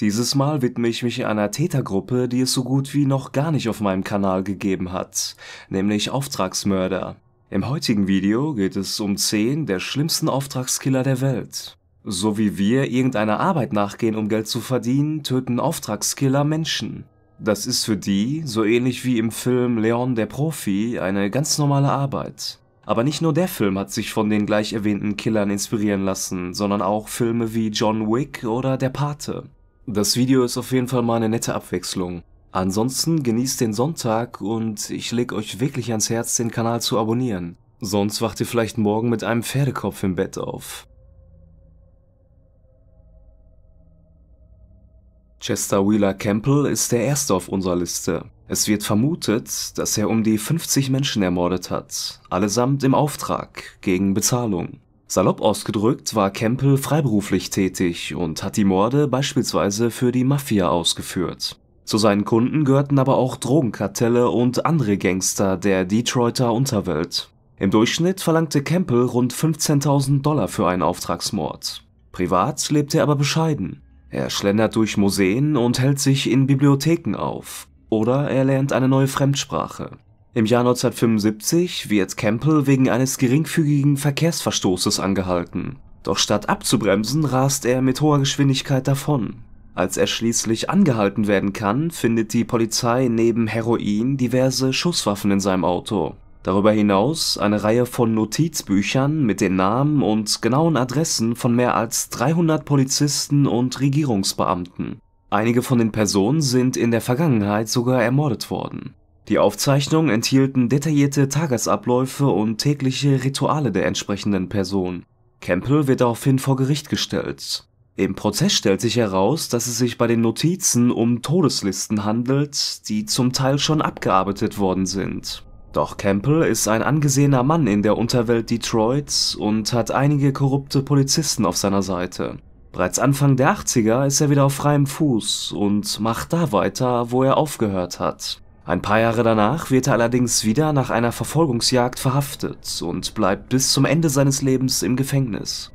Dieses Mal widme ich mich einer Tätergruppe, die es so gut wie noch gar nicht auf meinem Kanal gegeben hat, nämlich Auftragsmörder. Im heutigen Video geht es um 10 der schlimmsten Auftragskiller der Welt. So wie wir irgendeiner Arbeit nachgehen, um Geld zu verdienen, töten Auftragskiller Menschen. Das ist für die, so ähnlich wie im Film Leon der Profi, eine ganz normale Arbeit. Aber nicht nur der Film hat sich von den gleich erwähnten Killern inspirieren lassen, sondern auch Filme wie John Wick oder Der Pate. Das Video ist auf jeden Fall mal eine nette Abwechslung. Ansonsten genießt den Sonntag und ich lege euch wirklich ans Herz, den Kanal zu abonnieren. Sonst wacht ihr vielleicht morgen mit einem Pferdekopf im Bett auf. Chester Wheeler Campbell ist der erste auf unserer Liste. Es wird vermutet, dass er um die 50 Menschen ermordet hat, allesamt im Auftrag, gegen Bezahlung. Salopp ausgedrückt war Campbell freiberuflich tätig und hat die Morde beispielsweise für die Mafia ausgeführt. Zu seinen Kunden gehörten aber auch Drogenkartelle und andere Gangster der Detroiter Unterwelt. Im Durchschnitt verlangte Campbell rund 15.000 Dollar für einen Auftragsmord. Privat lebt er aber bescheiden. Er schlendert durch Museen und hält sich in Bibliotheken auf. Oder er lernt eine neue Fremdsprache. Im Jahr 1975 wird Campbell wegen eines geringfügigen Verkehrsverstoßes angehalten. Doch statt abzubremsen, rast er mit hoher Geschwindigkeit davon. Als er schließlich angehalten werden kann, findet die Polizei neben Heroin diverse Schusswaffen in seinem Auto. Darüber hinaus eine Reihe von Notizbüchern mit den Namen und genauen Adressen von mehr als 300 Polizisten und Regierungsbeamten. Einige von den Personen sind in der Vergangenheit sogar ermordet worden. Die Aufzeichnungen enthielten detaillierte Tagesabläufe und tägliche Rituale der entsprechenden Person. Campbell wird daraufhin vor Gericht gestellt. Im Prozess stellt sich heraus, dass es sich bei den Notizen um Todeslisten handelt, die zum Teil schon abgearbeitet worden sind. Doch Campbell ist ein angesehener Mann in der Unterwelt Detroits und hat einige korrupte Polizisten auf seiner Seite. Bereits Anfang der 80er ist er wieder auf freiem Fuß und macht da weiter, wo er aufgehört hat. Ein paar Jahre danach wird er allerdings wieder nach einer Verfolgungsjagd verhaftet und bleibt bis zum Ende seines Lebens im Gefängnis.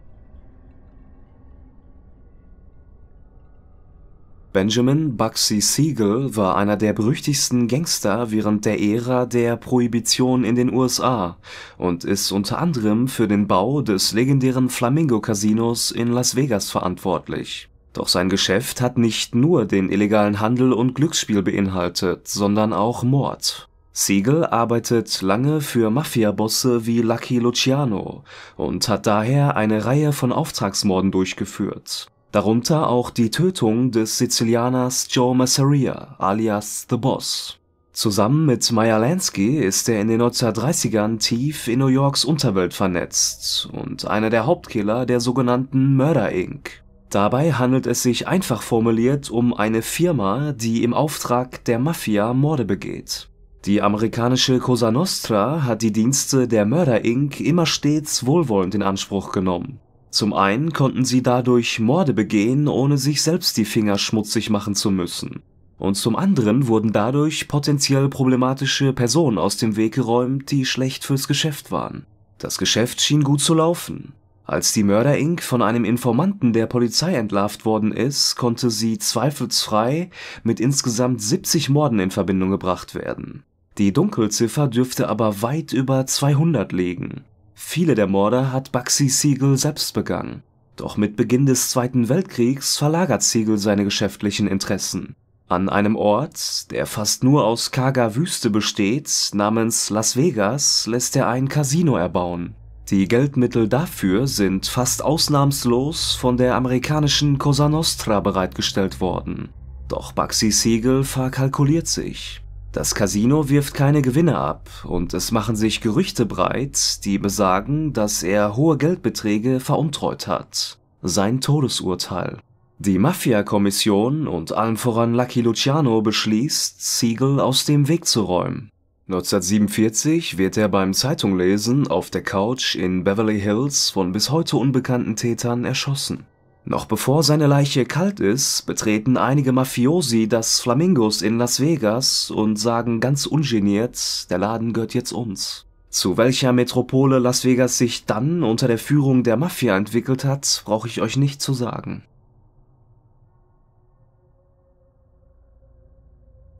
Benjamin Bugsy Siegel war einer der berüchtigsten Gangster während der Ära der Prohibition in den USA und ist unter anderem für den Bau des legendären Flamingo Casinos in Las Vegas verantwortlich. Doch sein Geschäft hat nicht nur den illegalen Handel und Glücksspiel beinhaltet, sondern auch Mord. Siegel arbeitet lange für Mafiabosse wie Lucky Luciano und hat daher eine Reihe von Auftragsmorden durchgeführt, darunter auch die Tötung des Sizilianers Joe Masseria alias The Boss. Zusammen mit Maya Lansky ist er in den 1930ern tief in New Yorks Unterwelt vernetzt und einer der Hauptkiller der sogenannten Murder Inc. Dabei handelt es sich einfach formuliert um eine Firma, die im Auftrag der Mafia Morde begeht. Die amerikanische Cosa Nostra hat die Dienste der Mörder Inc. immer stets wohlwollend in Anspruch genommen. Zum einen konnten sie dadurch Morde begehen, ohne sich selbst die Finger schmutzig machen zu müssen. Und zum anderen wurden dadurch potenziell problematische Personen aus dem Weg geräumt, die schlecht fürs Geschäft waren. Das Geschäft schien gut zu laufen. Als die Mörder Inc. von einem Informanten der Polizei entlarvt worden ist, konnte sie zweifelsfrei mit insgesamt 70 Morden in Verbindung gebracht werden. Die Dunkelziffer dürfte aber weit über 200 liegen. Viele der Morde hat Baxi Siegel selbst begangen. Doch mit Beginn des Zweiten Weltkriegs verlagert Siegel seine geschäftlichen Interessen. An einem Ort, der fast nur aus karger Wüste besteht, namens Las Vegas, lässt er ein Casino erbauen. Die Geldmittel dafür sind fast ausnahmslos von der amerikanischen Cosa Nostra bereitgestellt worden. Doch Baxi Siegel verkalkuliert sich. Das Casino wirft keine Gewinne ab und es machen sich Gerüchte breit, die besagen, dass er hohe Geldbeträge veruntreut hat. Sein Todesurteil. Die Mafia-Kommission und allen voran Lucky Luciano beschließt, Siegel aus dem Weg zu räumen. 1947 wird er beim Zeitunglesen auf der Couch in Beverly Hills von bis heute unbekannten Tätern erschossen. Noch bevor seine Leiche kalt ist, betreten einige Mafiosi das Flamingos in Las Vegas und sagen ganz ungeniert, der Laden gehört jetzt uns. Zu welcher Metropole Las Vegas sich dann unter der Führung der Mafia entwickelt hat, brauche ich euch nicht zu sagen.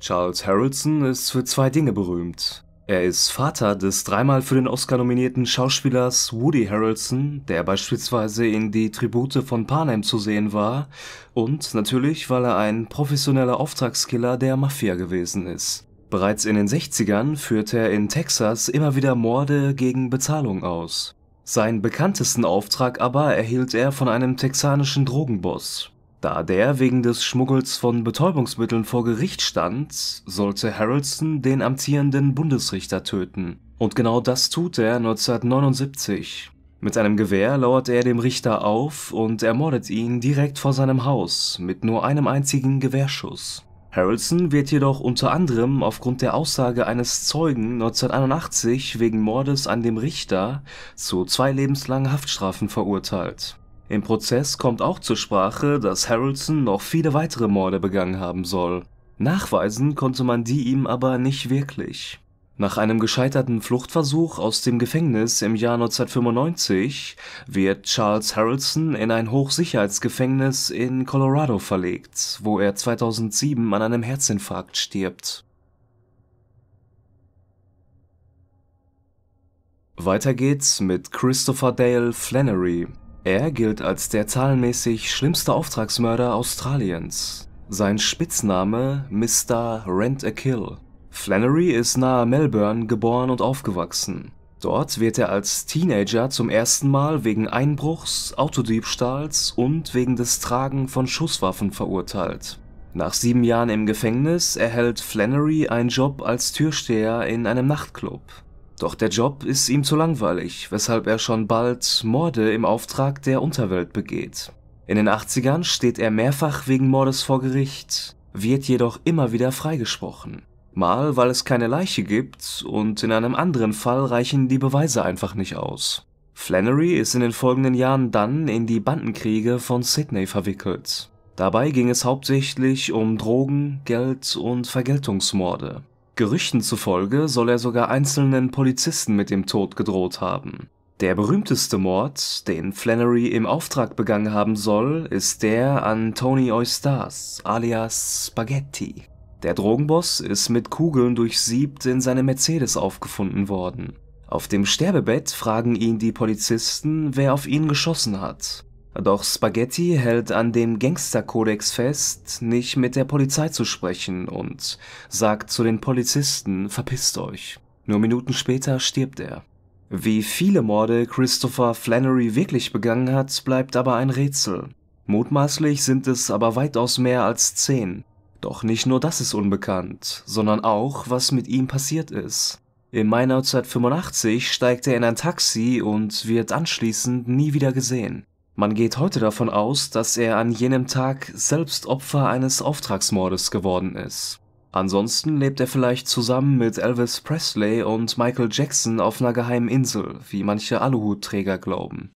Charles Harrelson ist für zwei Dinge berühmt. Er ist Vater des dreimal für den Oscar nominierten Schauspielers Woody Harrelson, der beispielsweise in Die Tribute von Panem zu sehen war, und natürlich, weil er ein professioneller Auftragskiller der Mafia gewesen ist. Bereits in den 60ern führte er in Texas immer wieder Morde gegen Bezahlung aus. Seinen bekanntesten Auftrag aber erhielt er von einem texanischen Drogenboss. Da der wegen des Schmuggels von Betäubungsmitteln vor Gericht stand, sollte Harrelson den amtierenden Bundesrichter töten. Und genau das tut er 1979. Mit einem Gewehr lauert er dem Richter auf und ermordet ihn direkt vor seinem Haus mit nur einem einzigen Gewehrschuss. Harrelson wird jedoch unter anderem aufgrund der Aussage eines Zeugen 1981 wegen Mordes an dem Richter zu zwei lebenslangen Haftstrafen verurteilt. Im Prozess kommt auch zur Sprache, dass Harrelson noch viele weitere Morde begangen haben soll. Nachweisen konnte man die ihm aber nicht wirklich. Nach einem gescheiterten Fluchtversuch aus dem Gefängnis im Jahr 1995 wird Charles Harrelson in ein Hochsicherheitsgefängnis in Colorado verlegt, wo er 2007 an einem Herzinfarkt stirbt. Weiter geht's mit Christopher Dale Flannery, er gilt als der zahlenmäßig schlimmste Auftragsmörder Australiens. Sein Spitzname Mr. Rent a Kill. Flannery ist nahe Melbourne geboren und aufgewachsen. Dort wird er als Teenager zum ersten Mal wegen Einbruchs, Autodiebstahls und wegen des Tragen von Schusswaffen verurteilt. Nach sieben Jahren im Gefängnis erhält Flannery einen Job als Türsteher in einem Nachtclub. Doch der Job ist ihm zu langweilig, weshalb er schon bald Morde im Auftrag der Unterwelt begeht. In den 80ern steht er mehrfach wegen Mordes vor Gericht, wird jedoch immer wieder freigesprochen. Mal, weil es keine Leiche gibt und in einem anderen Fall reichen die Beweise einfach nicht aus. Flannery ist in den folgenden Jahren dann in die Bandenkriege von Sydney verwickelt. Dabei ging es hauptsächlich um Drogen, Geld und Vergeltungsmorde. Gerüchten zufolge soll er sogar einzelnen Polizisten mit dem Tod gedroht haben. Der berühmteste Mord, den Flannery im Auftrag begangen haben soll, ist der an Tony Eustace alias Spaghetti. Der Drogenboss ist mit Kugeln durchsiebt in seinem Mercedes aufgefunden worden. Auf dem Sterbebett fragen ihn die Polizisten, wer auf ihn geschossen hat. Doch Spaghetti hält an dem Gangsterkodex fest, nicht mit der Polizei zu sprechen und sagt zu den Polizisten, verpisst euch. Nur Minuten später stirbt er. Wie viele Morde Christopher Flannery wirklich begangen hat, bleibt aber ein Rätsel. Mutmaßlich sind es aber weitaus mehr als zehn. Doch nicht nur das ist unbekannt, sondern auch, was mit ihm passiert ist. Im Mai 1985 steigt er in ein Taxi und wird anschließend nie wieder gesehen. Man geht heute davon aus, dass er an jenem Tag selbst Opfer eines Auftragsmordes geworden ist. Ansonsten lebt er vielleicht zusammen mit Elvis Presley und Michael Jackson auf einer geheimen Insel, wie manche Aluhutträger glauben.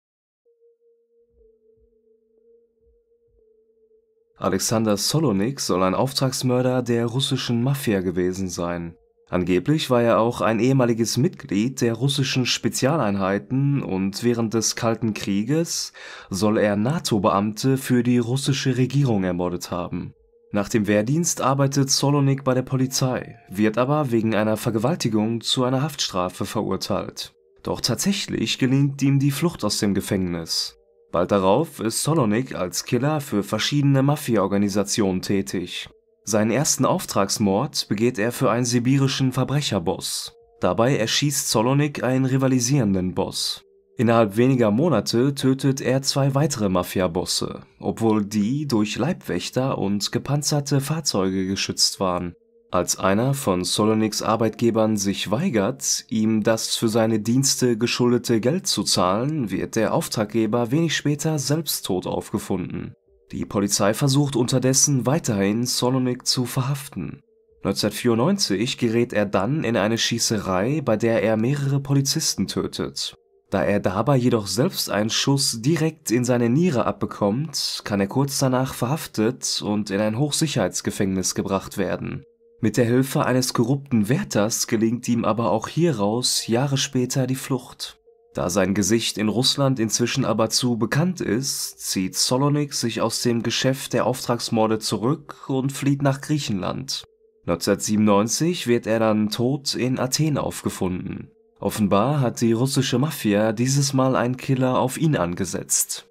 Alexander Solonik soll ein Auftragsmörder der russischen Mafia gewesen sein. Angeblich war er auch ein ehemaliges Mitglied der russischen Spezialeinheiten und während des Kalten Krieges soll er NATO-Beamte für die russische Regierung ermordet haben. Nach dem Wehrdienst arbeitet Solonik bei der Polizei, wird aber wegen einer Vergewaltigung zu einer Haftstrafe verurteilt. Doch tatsächlich gelingt ihm die Flucht aus dem Gefängnis. Bald darauf ist Solonik als Killer für verschiedene Mafia-Organisationen tätig. Seinen ersten Auftragsmord begeht er für einen sibirischen Verbrecherboss. Dabei erschießt Solonik einen rivalisierenden Boss. Innerhalb weniger Monate tötet er zwei weitere Mafia-Bosse, obwohl die durch Leibwächter und gepanzerte Fahrzeuge geschützt waren. Als einer von Solonics Arbeitgebern sich weigert, ihm das für seine Dienste geschuldete Geld zu zahlen, wird der Auftraggeber wenig später selbst tot aufgefunden. Die Polizei versucht unterdessen weiterhin Solonik zu verhaften. 1994 gerät er dann in eine Schießerei, bei der er mehrere Polizisten tötet. Da er dabei jedoch selbst einen Schuss direkt in seine Niere abbekommt, kann er kurz danach verhaftet und in ein Hochsicherheitsgefängnis gebracht werden. Mit der Hilfe eines korrupten Wärters gelingt ihm aber auch hieraus Jahre später die Flucht. Da sein Gesicht in Russland inzwischen aber zu bekannt ist, zieht Solonik sich aus dem Geschäft der Auftragsmorde zurück und flieht nach Griechenland. 1997 wird er dann tot in Athen aufgefunden. Offenbar hat die russische Mafia dieses Mal einen Killer auf ihn angesetzt.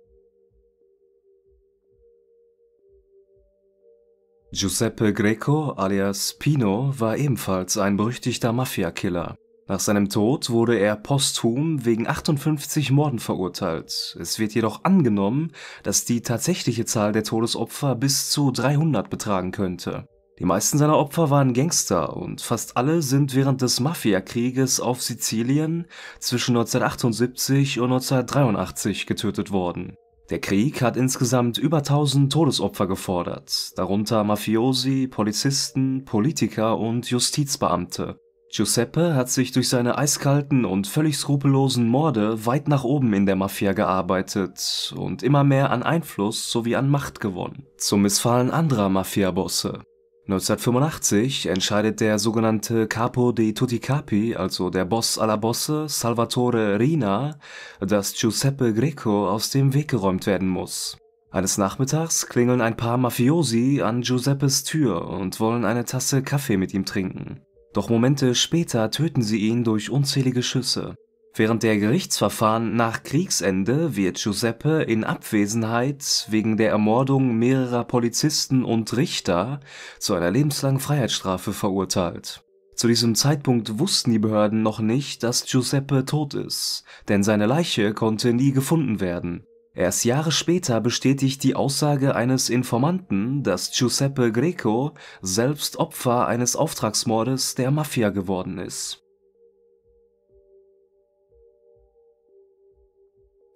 Giuseppe Greco alias Pino war ebenfalls ein berüchtigter Mafia-Killer. Nach seinem Tod wurde er posthum wegen 58 Morden verurteilt, es wird jedoch angenommen, dass die tatsächliche Zahl der Todesopfer bis zu 300 betragen könnte. Die meisten seiner Opfer waren Gangster und fast alle sind während des Mafiakrieges auf Sizilien zwischen 1978 und 1983 getötet worden. Der Krieg hat insgesamt über 1000 Todesopfer gefordert, darunter Mafiosi, Polizisten, Politiker und Justizbeamte. Giuseppe hat sich durch seine eiskalten und völlig skrupellosen Morde weit nach oben in der Mafia gearbeitet und immer mehr an Einfluss sowie an Macht gewonnen, zum Missfallen anderer Mafiabosse. 1985 entscheidet der sogenannte Capo dei Tutti Capi, also der Boss aller Bosse, Salvatore Rina, dass Giuseppe Greco aus dem Weg geräumt werden muss. Eines Nachmittags klingeln ein paar Mafiosi an Giuseppes Tür und wollen eine Tasse Kaffee mit ihm trinken. Doch Momente später töten sie ihn durch unzählige Schüsse. Während der Gerichtsverfahren nach Kriegsende wird Giuseppe in Abwesenheit wegen der Ermordung mehrerer Polizisten und Richter zu einer lebenslangen Freiheitsstrafe verurteilt. Zu diesem Zeitpunkt wussten die Behörden noch nicht, dass Giuseppe tot ist, denn seine Leiche konnte nie gefunden werden. Erst Jahre später bestätigt die Aussage eines Informanten, dass Giuseppe Greco selbst Opfer eines Auftragsmordes der Mafia geworden ist.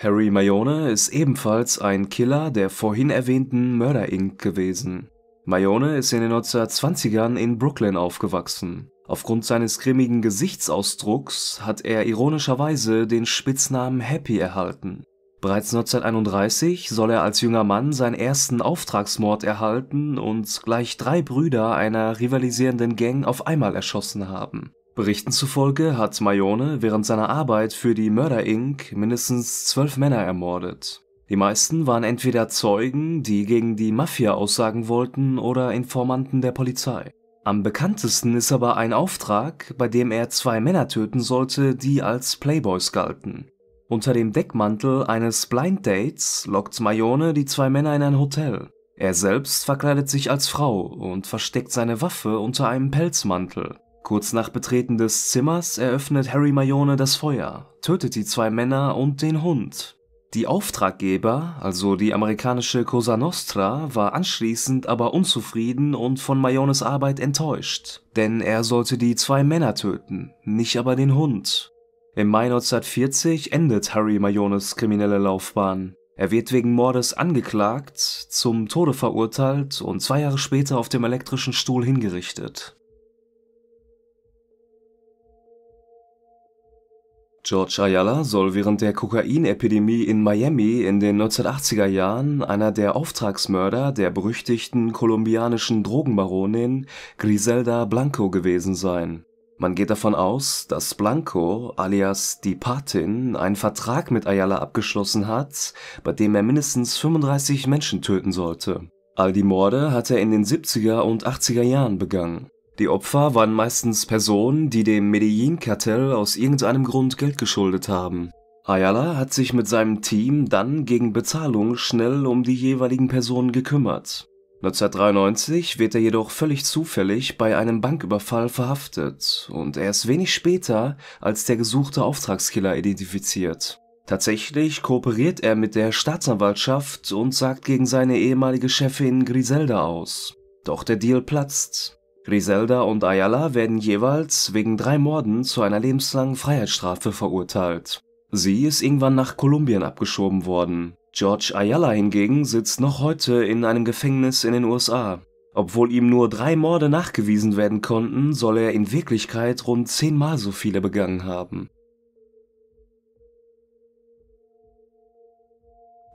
Harry Mayone ist ebenfalls ein Killer der vorhin erwähnten Murder Inc. gewesen. Mayone ist in den 1920ern in Brooklyn aufgewachsen. Aufgrund seines grimmigen Gesichtsausdrucks hat er ironischerweise den Spitznamen Happy erhalten. Bereits 1931 soll er als junger Mann seinen ersten Auftragsmord erhalten und gleich drei Brüder einer rivalisierenden Gang auf einmal erschossen haben. Berichten zufolge hat Mayone während seiner Arbeit für die Murder Inc. mindestens zwölf Männer ermordet. Die meisten waren entweder Zeugen, die gegen die Mafia aussagen wollten, oder Informanten der Polizei. Am bekanntesten ist aber ein Auftrag, bei dem er zwei Männer töten sollte, die als Playboys galten. Unter dem Deckmantel eines Blind Dates lockt Marione die zwei Männer in ein Hotel. Er selbst verkleidet sich als Frau und versteckt seine Waffe unter einem Pelzmantel. Kurz nach Betreten des Zimmers eröffnet Harry Marione das Feuer, tötet die zwei Männer und den Hund. Die Auftraggeber, also die amerikanische Cosa Nostra, war anschließend aber unzufrieden und von Mariones Arbeit enttäuscht, denn er sollte die zwei Männer töten, nicht aber den Hund. Im Mai 1940 endet Harry Mayones kriminelle Laufbahn. Er wird wegen Mordes angeklagt, zum Tode verurteilt und zwei Jahre später auf dem elektrischen Stuhl hingerichtet. George Ayala soll während der Kokainepidemie in Miami in den 1980er Jahren einer der Auftragsmörder der berüchtigten kolumbianischen Drogenbaronin Griselda Blanco gewesen sein man geht davon aus, dass Blanco alias die Patin einen Vertrag mit Ayala abgeschlossen hat, bei dem er mindestens 35 Menschen töten sollte. All die Morde hat er in den 70er und 80er Jahren begangen. Die Opfer waren meistens Personen, die dem Medellin-Kartell aus irgendeinem Grund Geld geschuldet haben. Ayala hat sich mit seinem Team dann gegen Bezahlung schnell um die jeweiligen Personen gekümmert. 1993 wird er jedoch völlig zufällig bei einem Banküberfall verhaftet und erst wenig später als der gesuchte Auftragskiller identifiziert. Tatsächlich kooperiert er mit der Staatsanwaltschaft und sagt gegen seine ehemalige Chefin Griselda aus. Doch der Deal platzt. Griselda und Ayala werden jeweils wegen drei Morden zu einer lebenslangen Freiheitsstrafe verurteilt. Sie ist irgendwann nach Kolumbien abgeschoben worden, George Ayala hingegen sitzt noch heute in einem Gefängnis in den USA. Obwohl ihm nur drei Morde nachgewiesen werden konnten, soll er in Wirklichkeit rund zehnmal so viele begangen haben.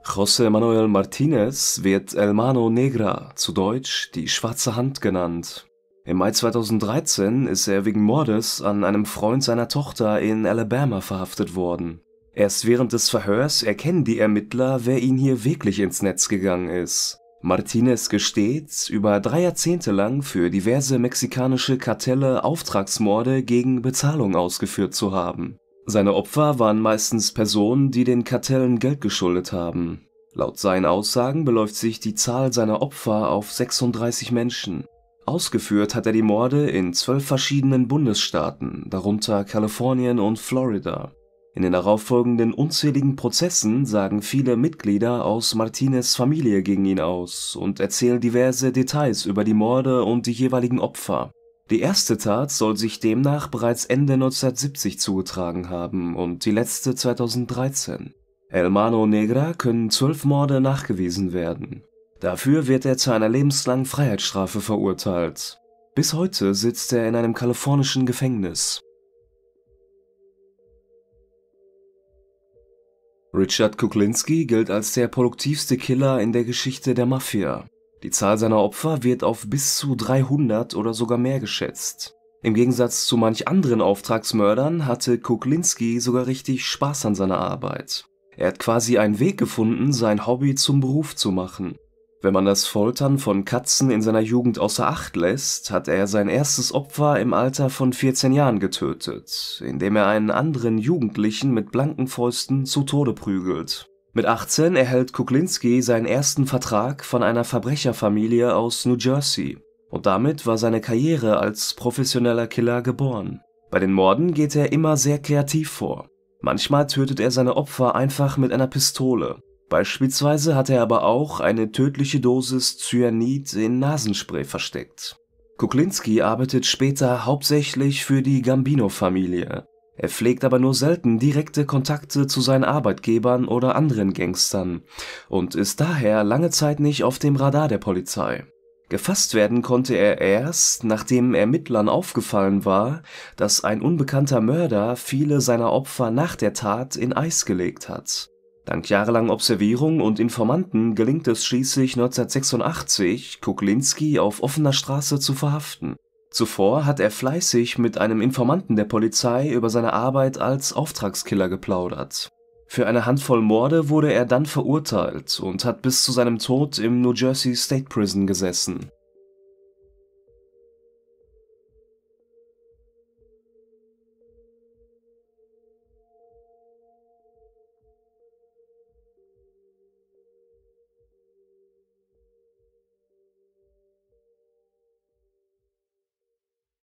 José Manuel Martínez wird El Mano Negra, zu Deutsch die schwarze Hand genannt. Im Mai 2013 ist er wegen Mordes an einem Freund seiner Tochter in Alabama verhaftet worden. Erst während des Verhörs erkennen die Ermittler, wer ihnen hier wirklich ins Netz gegangen ist. Martinez gesteht, über drei Jahrzehnte lang für diverse mexikanische Kartelle Auftragsmorde gegen Bezahlung ausgeführt zu haben. Seine Opfer waren meistens Personen, die den Kartellen Geld geschuldet haben. Laut seinen Aussagen beläuft sich die Zahl seiner Opfer auf 36 Menschen. Ausgeführt hat er die Morde in zwölf verschiedenen Bundesstaaten, darunter Kalifornien und Florida. In den darauffolgenden unzähligen Prozessen sagen viele Mitglieder aus Martinez Familie gegen ihn aus und erzählen diverse Details über die Morde und die jeweiligen Opfer. Die erste Tat soll sich demnach bereits Ende 1970 zugetragen haben und die letzte 2013. El Mano Negra können zwölf Morde nachgewiesen werden. Dafür wird er zu einer lebenslangen Freiheitsstrafe verurteilt. Bis heute sitzt er in einem kalifornischen Gefängnis Richard Kuklinski gilt als der produktivste Killer in der Geschichte der Mafia. Die Zahl seiner Opfer wird auf bis zu 300 oder sogar mehr geschätzt. Im Gegensatz zu manch anderen Auftragsmördern hatte Kuklinski sogar richtig Spaß an seiner Arbeit. Er hat quasi einen Weg gefunden, sein Hobby zum Beruf zu machen. Wenn man das Foltern von Katzen in seiner Jugend außer Acht lässt, hat er sein erstes Opfer im Alter von 14 Jahren getötet, indem er einen anderen Jugendlichen mit blanken Fäusten zu Tode prügelt. Mit 18 erhält Kuklinski seinen ersten Vertrag von einer Verbrecherfamilie aus New Jersey. Und damit war seine Karriere als professioneller Killer geboren. Bei den Morden geht er immer sehr kreativ vor. Manchmal tötet er seine Opfer einfach mit einer Pistole, Beispielsweise hatte er aber auch eine tödliche Dosis Cyanid in Nasenspray versteckt. Kuklinski arbeitet später hauptsächlich für die Gambino-Familie. Er pflegt aber nur selten direkte Kontakte zu seinen Arbeitgebern oder anderen Gangstern und ist daher lange Zeit nicht auf dem Radar der Polizei. Gefasst werden konnte er erst, nachdem Ermittlern aufgefallen war, dass ein unbekannter Mörder viele seiner Opfer nach der Tat in Eis gelegt hat. Dank jahrelang Observierung und Informanten gelingt es schließlich 1986, Kuklinski auf offener Straße zu verhaften. Zuvor hat er fleißig mit einem Informanten der Polizei über seine Arbeit als Auftragskiller geplaudert. Für eine Handvoll Morde wurde er dann verurteilt und hat bis zu seinem Tod im New Jersey State Prison gesessen